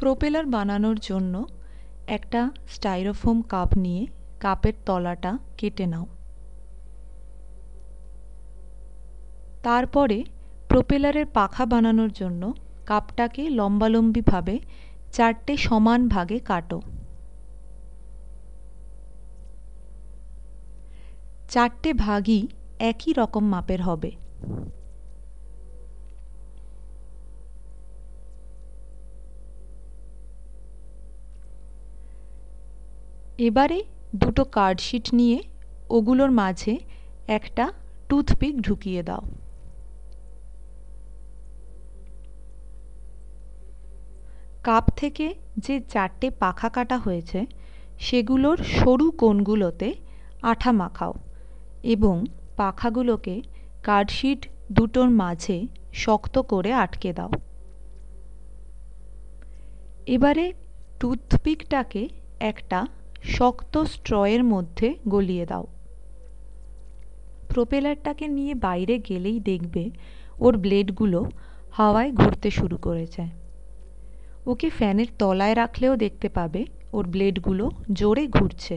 propeller বানানোর জন্য একটা স্টাইরোফোম কাপ নিয়ে কাপের তলাটা কেটে নাও তারপরে প্রোপেলারের পাখা বানানোর জন্য কাপটাকে লম্বালম্বিভাবে চারটে সমান ভাগে কাটো চারটে ভাগই একই রকম মাপের হবে এবারে দুটো কার্ডশিট নিয়ে ওগুলোর মাঝে একটা টুথপিক ঢুকিয়ে দাও কাপ থেকে যে চারটে পাখা কাটা হয়েছে সেগুলোর সরু কোণগুলোতে আঠা মাখাও এবং পাখাগুলোকে কার্ডশিট দুটোর মাঝে শক্ত করে আটকে দাও এবারে টুথপিকটাকে একটা শক্ত স্ট্রয়ের মধ্যে গলিয়ে দাও প্রোপেলারটাকে নিয়ে বাইরে গেলেই দেখবে ওর ব্লেডগুলো হাওয়ায় ঘুরতে শুরু করেছে ওকে ফ্যানের তলায় রাখলেও দেখতে পাবে ওর ব্লেডগুলো জোরে ঘুরছে